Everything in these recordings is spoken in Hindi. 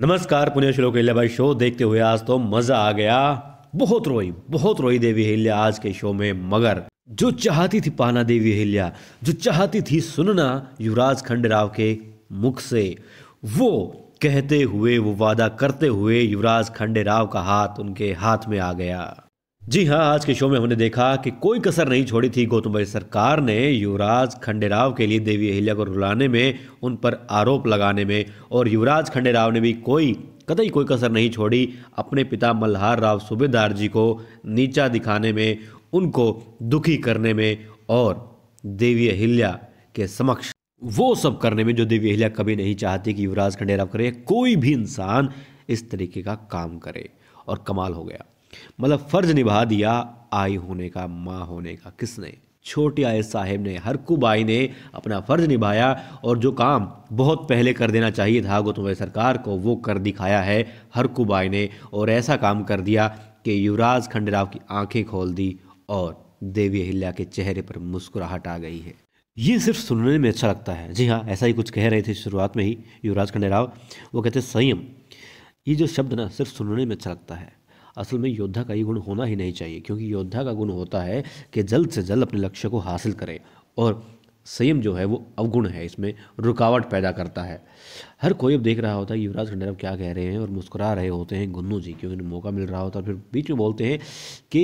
नमस्कार पुण्य श्लोक भाई शो देखते हुए आज तो मजा आ गया बहुत रोई बहुत रोई देवी हिल्या आज के शो में मगर जो चाहती थी पाना देवी हिल्या जो चाहती थी सुनना युवराज खंडराव के मुख से वो कहते हुए वो वादा करते हुए युवराज खंडे राव का हाथ उनके हाथ में आ गया जी हाँ आज के शो में हमने देखा कि कोई कसर नहीं छोड़ी थी गौतम भाई सरकार ने युवराज खंडेराव के लिए देवी अहिल्या को रुलाने में उन पर आरोप लगाने में और युवराज खंडेराव ने भी कोई कतई कोई कसर नहीं छोड़ी अपने पिता मल्हार राव सूबेदार जी को नीचा दिखाने में उनको दुखी करने में और देवी अहिल्या के समक्ष वो सब करने में जो देवी अहिल्या कभी नहीं चाहती कि युवराज खंडेराव करे कोई भी इंसान इस तरीके का काम करे और कमाल हो गया मतलब फ़र्ज निभा दिया आई होने का माँ होने का किसने छोटे आए साहेब ने हरकू बाई ने अपना फ़र्ज निभाया और जो काम बहुत पहले कर देना चाहिए था गौतम तो सरकार को वो कर दिखाया है हरकू बाई ने और ऐसा काम कर दिया कि युवराज खंडराव की आंखें खोल दी और देवी अहिल्या के चेहरे पर मुस्कुराहट आ गई है ये सिर्फ सुनने में अच्छा लगता है जी हाँ ऐसा ही कुछ कह रहे थे शुरुआत में ही युवराज खंडेराव वो कहते संयम ये जो शब्द ना सिर्फ सुनने में अच्छा लगता है असल में योद्धा का ये गुण होना ही नहीं चाहिए क्योंकि योद्धा का गुण होता है कि जल्द से जल्द अपने लक्ष्य को हासिल करे और संयम जो है वो अवगुण है इसमें रुकावट पैदा करता है हर कोई अब देख रहा होता है युवराज खंडेराव क्या कह रहे हैं और मुस्कुरा रहे होते हैं गुन्नू जी क्योंकि उन्हें मौका मिल रहा होता है फिर बीच में बोलते हैं कि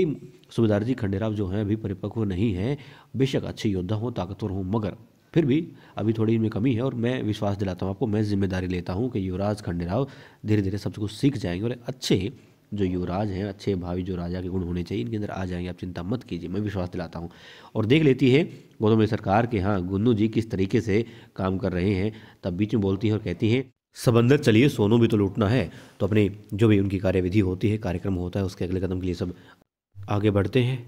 सुबेदार जी खंडेराव जो हैं अभी परिपक्व नहीं हैं बेशक अच्छे योद्धा हों ताकतवर हों मगर फिर भी अभी थोड़ी इनमें कमी है और मैं विश्वास दिलाता हूँ आपको मैं जिम्मेदारी लेता हूँ कि युवराज खंडेराव धीरे धीरे सब कुछ सीख जाएंगे और अच्छे जो युवराज हैं अच्छे भावी जो राजा के गुण होने चाहिए इनके अंदर आ जाएंगे आप चिंता मत कीजिए मैं विश्वास दिलाता हूँ और देख लेती है गौतम सरकार के हाँ गुन्नू जी किस तरीके से काम कर रहे हैं तब बीच में बोलती हैं और कहती हैं सब अंदर चलिए सोनू भी तो लूटना है तो अपने जो भी उनकी कार्यविधि होती है कार्यक्रम होता है उसके अगले कदम के लिए सब आगे बढ़ते हैं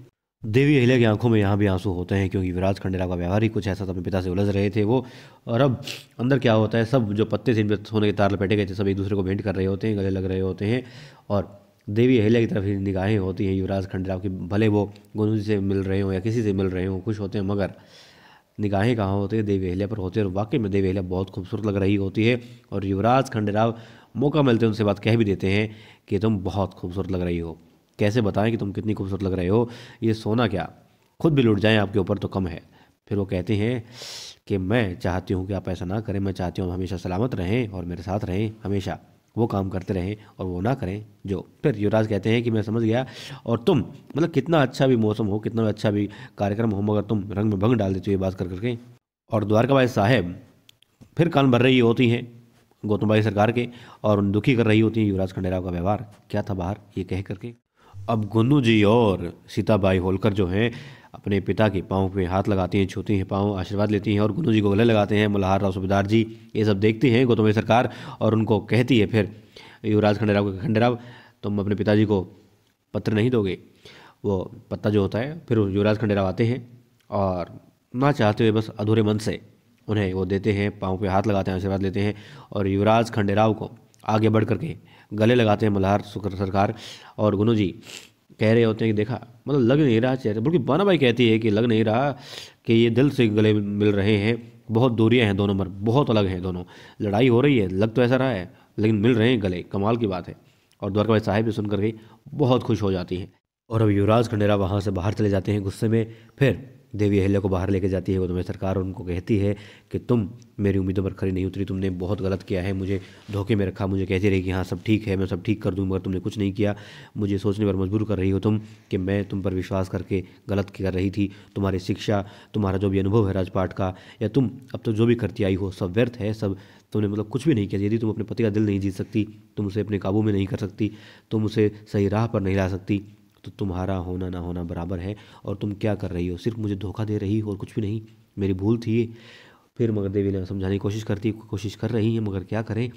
देवी अहिल्या की आंखों में यहाँ भी आंसू होते हैं क्योंकि विराज खंडेरा का व्यवहार ही कुछ ऐसा था अपने पिता से उलझ रहे थे वो और अब अंदर क्या होता है सब जो पत्ते थे सोने के तार लपेटे गए थे सब एक दूसरे को भेंट कर रहे होते हैं गले लग रहे होते हैं और देवी अहिल्या की तरफ ही निगाहें होती हैं युवराज खंडेराव की भले वो गुरु जी से मिल रहे हों या किसी से मिल रहे हों खुश होते हैं मगर निगाहें कहाँ होती है देवी अहिल्या पर होती है और वाकई में देवी अहिल्या बहुत खूबसूरत लग रही होती है और युवराज खंडेराव मौका मिलते हैं उनसे बात कह भी देते हैं कि तुम बहुत खूबसूरत लग रही हो कैसे बताएं कि तुम कितनी खूबसूरत लग रहे हो ये सोना क्या खुद भी लुट जाएं आपके ऊपर तो कम है फिर वो कहते हैं कि मैं चाहती हूँ कि आप ऐसा ना करें मैं चाहती हूँ हमेशा सलामत रहें और मेरे साथ रहें हमेशा वो काम करते रहें और वो ना करें जो फिर युवराज कहते हैं कि मैं समझ गया और तुम मतलब कितना अच्छा भी मौसम हो कितना अच्छा भी कार्यक्रम हो मगर तुम रंग में भंग डाल देते हो ये बात कर करके और द्वारकाबाई साहेब फिर कान भर रही होती हैं गौतम भाई सरकार के और उन दुखी कर रही होती हैं युवराज खंडेराव का व्यवहार क्या था बाहर ये कह करके अब गुन्नू जी और सीताबाई होलकर जो हैं अपने पिता के पाँव पे हाथ लगाती हैं छूती हैं पाँव आशीर्वाद लेती हैं और गुनू जी को गले लगाते हैं मल्हार राव सुबेदार जी ये सब देखती हैं गौतम सरकार और उनको कहती है फिर युवराज खंडेराव के खंडेराव तुम अपने पिताजी को पत्र नहीं दोगे वो पत्ता जो होता है फिर युवराज खंडेराव आते हैं और ना चाहते हुए बस अधूरे मन से उन्हें वो देते हैं पाँव पे हाथ लगाते हैं आशीर्वाद लेते हैं और युवराज खंडेराव को आगे बढ़ करके गले लगाते हैं मल्हार सरकार और गुनू जी कह रहे होते हैं कि देखा मतलब लग नहीं रहा चेहरे बल्कि बाना भाई कहती है कि लग नहीं रहा कि ये दिल से गले मिल रहे हैं बहुत दूरियाँ हैं दोनों पर बहुत अलग हैं दोनों लड़ाई हो रही है लग तो ऐसा रहा है लेकिन मिल रहे हैं गले कमाल की बात है और द्वारका भाई साहिब भी सुन गई बहुत खुश हो जाती हैं और अब युवराज खंडेरा वहाँ से बाहर चले जाते हैं गुस्से में फिर देवी अहिल्या को बाहर लेके जाती है गौतम सरकार उनको कहती है कि तुम मेरी उम्मीदों पर खरी नहीं उतरी तुमने बहुत गलत किया है मुझे धोखे में रखा मुझे कहती रही कि हाँ सब ठीक है मैं सब ठीक कर दूँ मगर तुमने कुछ नहीं किया मुझे सोचने पर मजबूर कर रही हो तुम कि मैं तुम पर विश्वास करके गलत कर रही थी तुम्हारी शिक्षा तुम्हारा जो भी अनुभव है राजपाट का या तुम अब तक तो जो भी करती आई हो सब व्यर्थ है सब तुमने मतलब कुछ भी नहीं किया यदि तुम अपने पति का दिल नहीं जीत सकती तुम उसे अपने काबू में नहीं कर सकती तुम उसे सही राह पर नहीं ला सकती तो तुम्हारा होना ना होना बराबर है और तुम क्या कर रही हो सिर्फ मुझे धोखा दे रही हो और कुछ भी नहीं मेरी भूल थी फिर मगर देवी ने समझाने की कोशिश करती कोशिश कर रही है मगर क्या करें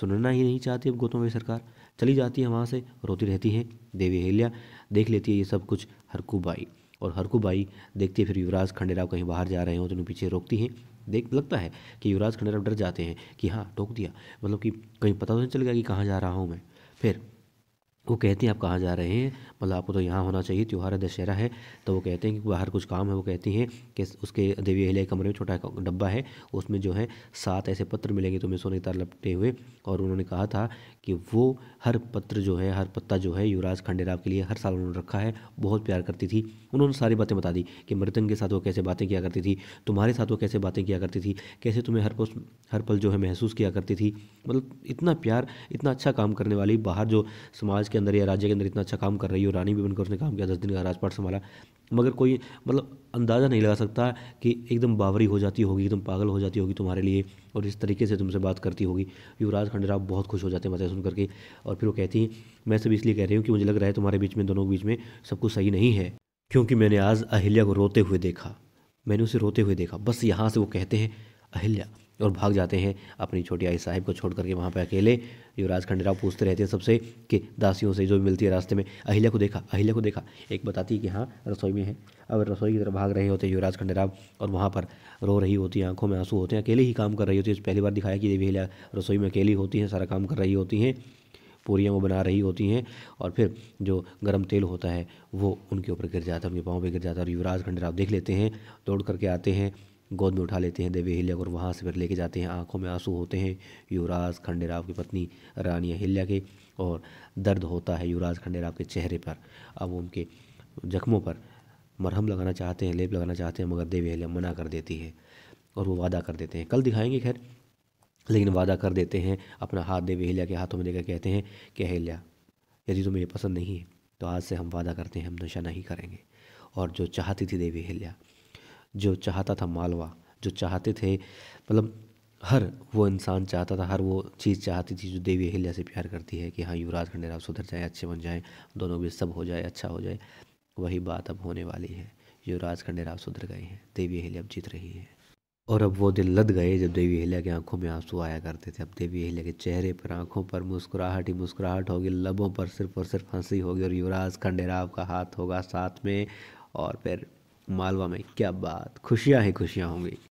सुनना ही नहीं चाहती अब गौतम भाई सरकार चली जाती है वहाँ से रोती रहती है देवी अहिल्या देख लेती है ये सब कुछ हरकूबाई और हरकूबाई देखती है फिर युवराज खंडेराव कहीं बाहर जा रहे हो तो उन्हें पीछे रोकती हैं देख लगता है कि युवराज खंडेराव डर जाते हैं कि हाँ टोक दिया मतलब कि कहीं पता तो नहीं चल गया कि कहाँ जा रहा हूँ मैं फिर वो कहती हैं आप कहाँ जा रहे हैं मतलब आपको तो यहाँ होना चाहिए त्यौहार है दशहरा है तो वो कहते हैं कि बाहर कुछ काम है वो कहती हैं कि उसके देवी अहिल्या कमरे में छोटा डब्बा है उसमें जो है सात ऐसे पत्र मिलेंगे तुम्हें सोने तार लपटे हुए और उन्होंने कहा था कि वो हर पत्र जो है हर पत्ता जो है युवराज खंडेराव के लिए हर साल उन्होंने रखा है बहुत प्यार करती थी उन्होंने सारी बातें बता दी कि मृतंग के साथ वो कैसे बातें किया करती थी तुम्हारे साथ वो कैसे बातें किया करती थी कैसे तुम्हें हर पल हर पल जो है महसूस किया करती थी मतलब इतना प्यार इतना अच्छा काम करने वाली बाहर जो समाज के अंदर या राज्य के अंदर इतना अच्छा काम कर रही हो रानी भी बनकर उसने काम किया दस दिन का राजपाट संभाला मगर कोई मतलब अंदाज़ा नहीं लगा सकता कि एकदम बावरी हो जाती होगी एकदम पागल हो जाती होगी तुम्हारे लिए और इस तरीके से तुमसे बात करती होगी युवराज खंडराव बहुत खुश हो जाते हैं मतलब सुन करके और फिर वो कहती हैं मैं सब इसलिए कह रही हूँ कि मुझे लग रहा है तुम्हारे बीच में दोनों के बीच में सब कुछ सही नहीं है क्योंकि मैंने आज अहिल्या को रोते हुए देखा मैंने उसे रोते हुए देखा बस यहाँ से वो कहते हैं अहिल्या और भाग जाते हैं अपनी छोटी आई साहिब को छोड़ करके वहाँ पर अकेले युवराज खंडेराव पूछते रहते हैं सबसे कि दासियों से जो भी मिलती है रास्ते में अहिल्या को देखा अहिल्या को देखा एक बताती है कि हाँ रसोई में है अब रसोई की तरफ भाग रहे होते युवराज खंडेराव और वहाँ पर रो रही होती है आंखों में आंसू होते हैं अकेले ही काम कर रही होती है पहली बार दिखाया कि देवी अहिल्या रसोई में अकेली होती हैं सारा काम कर रही होती हैं पूरियाँ वो बना रही होती हैं और फिर जो गर्म तेल होता है वो उनके ऊपर गिर जाता है उनके पाँव पर गिर जाता है और युवराज खंडेराव देख लेते हैं दौड़ करके आते हैं गोद में उठा लेते हैं देवी अहिल्या को और वहाँ से फिर लेके जाते हैं आंखों में आंसू होते हैं युवराज खंडेराव की पत्नी रानी अहिल्या के और दर्द होता है युवराज खंडेराव के चेहरे पर अब उनके जख्मों पर मरहम लगाना चाहते हैं लेप लगाना चाहते हैं मगर देवी अहिल्या मना कर देती है और वो वादा कर देते हैं कल दिखाएंगे खैर लेकिन वादा कर देते हैं अपना हाथ देवी अहिल्या के हाथों में लेकर कहते हैं कि अहिल्या यदि तुम्हें ये पसंद नहीं है तो आज से हम वादा करते हैं हम नशा नहीं करेंगे और जो चाहती थी देवी अहिल्या जो चाहता था मालवा जो चाहते थे मतलब हर वो इंसान चाहता था हर वो चीज़ चाहती थी जो देवी अहिल्या से प्यार करती है कि हाँ युवराज खंडेराव सुधर जाए अच्छे बन जाए दोनों भी सब हो जाए अच्छा हो जाए वही बात अब होने वाली है युवराज खंडेराव सुधर गए हैं देवी अहिल्या अब जीत रही है और अब वो दिन लद गए जब देवी अहिल्या की आंखों में आंसू आया करते थे अब देवी अहिल्या के चेहरे पर आंखों पर मुस्कुराहट ही मुस्कुराहट होगी लबों पर सिर्फ और सिर्फ हंसी होगी और युवराज खंडेराव का हाथ होगा साथ में और फिर मालवा में क्या बात खुशियाँ ही खुशियाँ होंगी